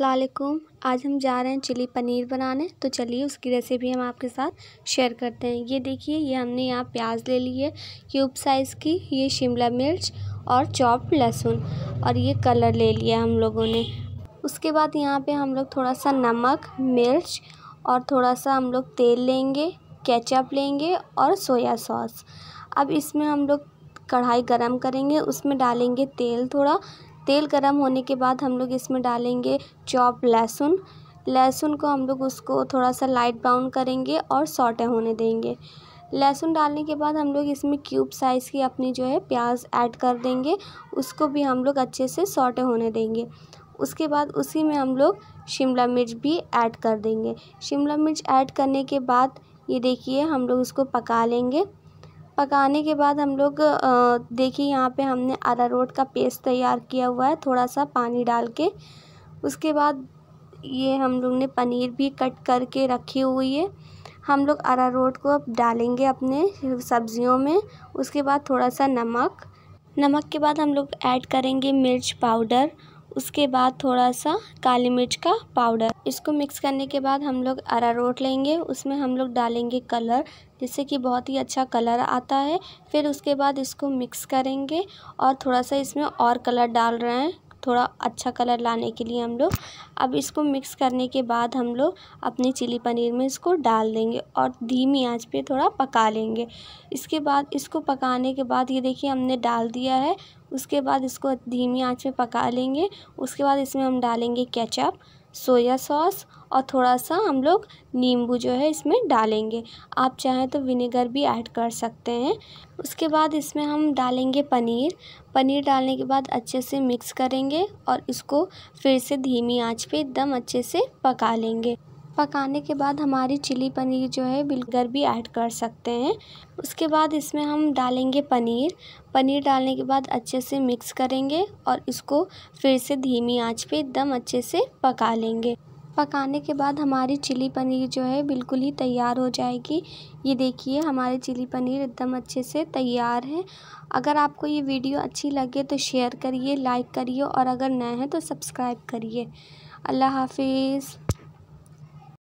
असलकुम आज हम जा रहे हैं चिली पनीर बनाने तो चलिए उसकी रेसिपी हम आपके साथ शेयर करते हैं ये देखिए ये हमने यहाँ प्याज ले ली है क्यूब साइज़ की ये शिमला मिर्च और चॉप्ड लहसुन और ये कलर ले लिया हम लोगों ने उसके बाद यहाँ पे हम लोग थोड़ा सा नमक मिर्च और थोड़ा सा हम लोग तेल लेंगे केचप लेंगे और सोया सॉस अब इसमें हम लोग कढ़ाई गरम करेंगे उसमें डालेंगे तेल थोड़ा तेल गर्म होने के बाद हम लोग इसमें डालेंगे चॉप लहसुन लहसुन को हम लोग उसको थोड़ा सा लाइट ब्राउन करेंगे और सॉटे होने देंगे लहसुन डालने के बाद हम लोग इसमें क्यूब साइज़ की अपनी जो है प्याज ऐड कर देंगे उसको भी हम लोग अच्छे से सॉटे होने देंगे उसके बाद उसी में हम लोग शिमला मिर्च भी ऐड कर देंगे शिमला मिर्च ऐड करने के बाद ये देखिए हम लोग उसको पका लेंगे पकाने के बाद हम लोग देखिए यहाँ पे हमने अरारोट का पेस्ट तैयार किया हुआ है थोड़ा सा पानी डाल के उसके बाद ये हम लोग ने पनीर भी कट करके रखी हुई है हम लोग अरारोट को अब डालेंगे अपने सब्जियों में उसके बाद थोड़ा सा नमक नमक के बाद हम लोग ऐड करेंगे मिर्च पाउडर उसके बाद थोड़ा सा काली मिर्च का पाउडर इसको मिक्स करने के बाद हम लोग अरारोट लेंगे उसमें हम लोग डालेंगे कलर जिससे कि बहुत ही अच्छा कलर आता है फिर उसके बाद इसको मिक्स करेंगे और थोड़ा सा इसमें और कलर डाल रहे हैं थोड़ा अच्छा कलर लाने के लिए हम लोग अब इसको मिक्स करने के बाद हम लोग अपने चिली पनीर में इसको डाल देंगे और धीमी आंच पे थोड़ा पका लेंगे इसके बाद इसको पकाने के बाद ये देखिए हमने डाल दिया है उसके बाद इसको धीमी आंच में पका लेंगे उसके बाद इसमें हम डालेंगे केचप सोया सॉस और थोड़ा सा हम लोग नींबू जो है इसमें डालेंगे आप चाहें तो विनेगर भी ऐड कर सकते हैं उसके बाद इसमें हम डालेंगे पनीर पनीर डालने के बाद अच्छे से मिक्स करेंगे और इसको फिर से धीमी आंच पे एकदम अच्छे से पका लेंगे पकाने के बाद हमारी चिली पनीर जो है बिलकर भी ऐड कर सकते हैं उसके बाद इसमें हम डालेंगे पनीर पनीर डालने के बाद अच्छे से मिक्स करेंगे और इसको फिर से धीमी आंच पे एकदम अच्छे से पका लेंगे पकाने के बाद हमारी चिली पनीर जो है बिल्कुल ही तैयार हो जाएगी ये देखिए हमारे चिली पनीर एकदम अच्छे से तैयार है अगर आपको ये वीडियो अच्छी लगे तो शेयर करिए लाइक करिए और अगर नए हैं तो सब्सक्राइब करिए अल्लाह हाफिज़